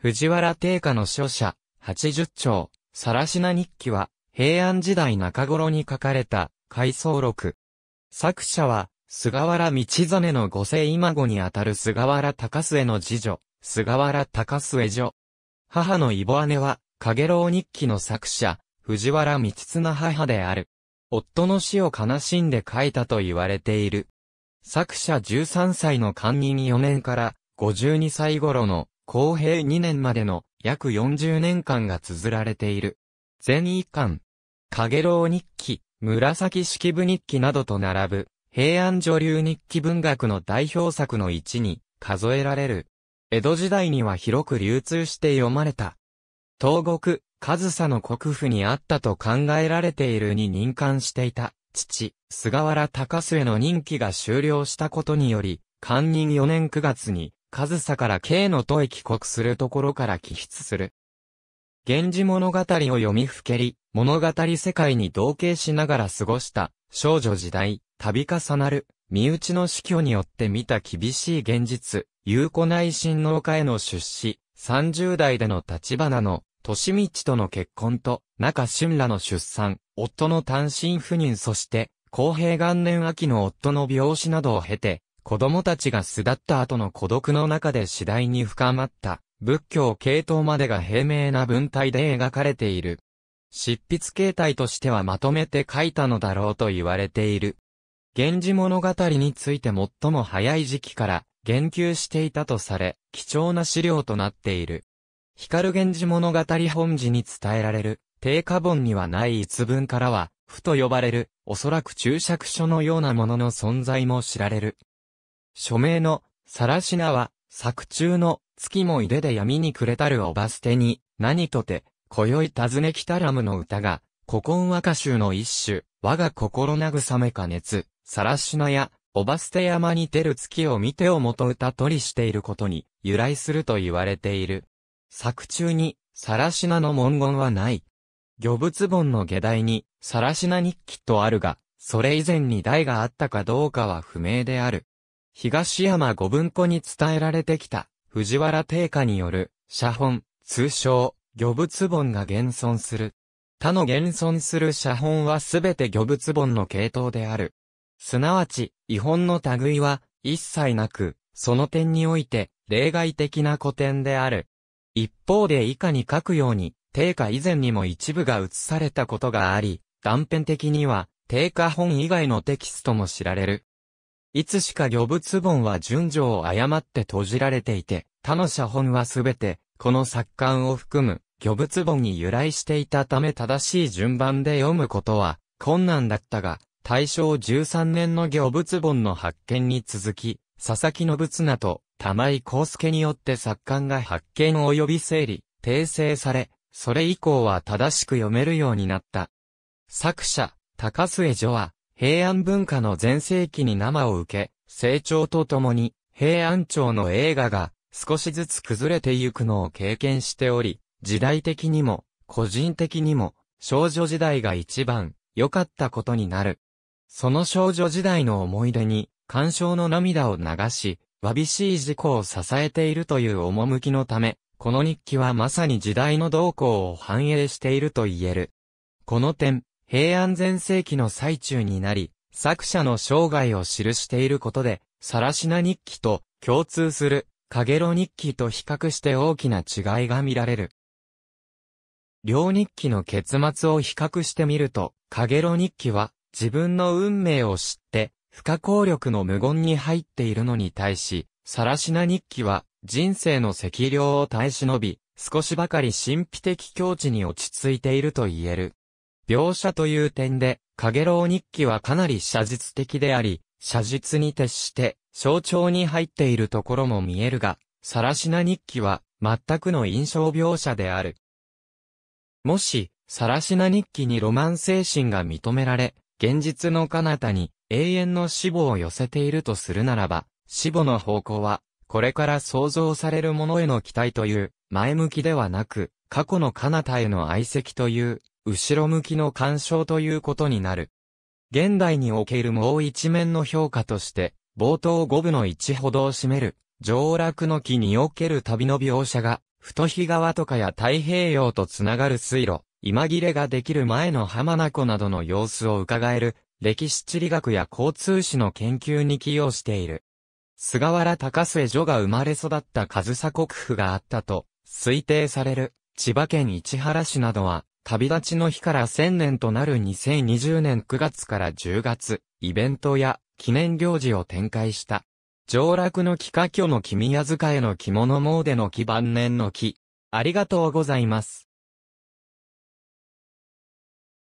藤原定家の書写、八十丁、しな日記は、平安時代中頃に書かれた、回想録。作者は、菅原道真の五世今後にあたる菅原高末の次女、菅原高末女。母の異母姉は、影楼日記の作者、藤原道綱母である。夫の死を悲しんで書いたと言われている。作者13歳の官人4年から52歳頃の公平2年までの約40年間が綴られている。全一巻、影楼日記、紫式部日記などと並ぶ、平安女流日記文学の代表作の一に数えられる。江戸時代には広く流通して読まれた。東国、上佐の国府にあったと考えられているに任官していた、父、菅原高末の任期が終了したことにより、官任4年9月に、上総から K の都へ帰国するところから帰筆する。源氏物語を読みふけり、物語世界に同型しながら過ごした少女時代、度重なる、身内の死去によって見た厳しい現実、有子内親王家への出資、30代での立花の、利道との結婚と、中春らの出産、夫の単身赴任そして、公平元年秋の夫の病死などを経て、子供たちが巣立った後の孤独の中で次第に深まった、仏教系統までが平明な文体で描かれている。執筆形態としてはまとめて書いたのだろうと言われている。源氏物語について最も早い時期から言及していたとされ、貴重な資料となっている。光源氏物語本時に伝えられる、低下本にはない一文からは、ふと呼ばれる、おそらく注釈書のようなものの存在も知られる。署名の、さらしなは、作中の、月もいでで闇にくれたるおばスてに、何とて、今宵尋ねきたラムの歌が、古今和歌集の一種、我が心慰めか熱、さらしなや、おばスて山に出る月を見てをもと歌取りしていることに、由来すると言われている。作中に、さらしなの文言はない。魚物本の下題に、さらしな日記とあるが、それ以前に題があったかどうかは不明である。東山五文庫に伝えられてきた、藤原定家による、写本、通称、魚物本が現存する。他の現存する写本はすべて魚物本の系統である。すなわち、違本の類は、一切なく、その点において、例外的な古典である。一方で以下に書くように、定価以前にも一部が写されたことがあり、断片的には、定価本以外のテキストも知られる。いつしか魚物本は順序を誤って閉じられていて、他の写本はすべて、この作刊を含む、魚物本に由来していたため正しい順番で読むことは困難だったが、大正13年の魚物本の発見に続き、佐々木信綱と玉井康介によって作刊が発見及び整理、訂正され、それ以降は正しく読めるようになった。作者、高末女は、平安文化の全盛期に生を受け、成長とともに、平安朝の映画が少しずつ崩れてゆくのを経験しており、時代的にも、個人的にも、少女時代が一番良かったことになる。その少女時代の思い出に、感傷の涙を流し、わびしい事故を支えているという趣のため、この日記はまさに時代の動向を反映していると言える。この点、平安前世紀の最中になり、作者の生涯を記していることで、サラシナ日記と共通する、カゲロ日記と比較して大きな違いが見られる。両日記の結末を比較してみると、カゲロ日記は自分の運命を知って、不可抗力の無言に入っているのに対し、サラシナ日記は人生の赤量を耐え忍び、少しばかり神秘的境地に落ち着いていると言える。描写という点で、かげろう日記はかなり写実的であり、写実に徹して、象徴に入っているところも見えるが、さらしな日記は、全くの印象描写である。もし、さらしな日記にロマン精神が認められ、現実の彼方に永遠の死亡を寄せているとするならば、死亡の方向は、これから想像されるものへの期待という、前向きではなく、過去の彼方への愛席という、後ろ向きの干渉ということになる。現代におけるもう一面の評価として、冒頭5部の1ほどを占める、上落の木における旅の描写が、太日川とかや太平洋とつながる水路、今切れができる前の浜名湖などの様子を伺える、歴史地理学や交通史の研究に寄与している。菅原高末女が生まれ育った上総国府があったと推定される千葉県市原市などは旅立ちの日から1000年となる2020年9月から10月、イベントや記念行事を展開した。上洛の木家居の君預かへの着物詣での木晩年の木。ありがとうございます。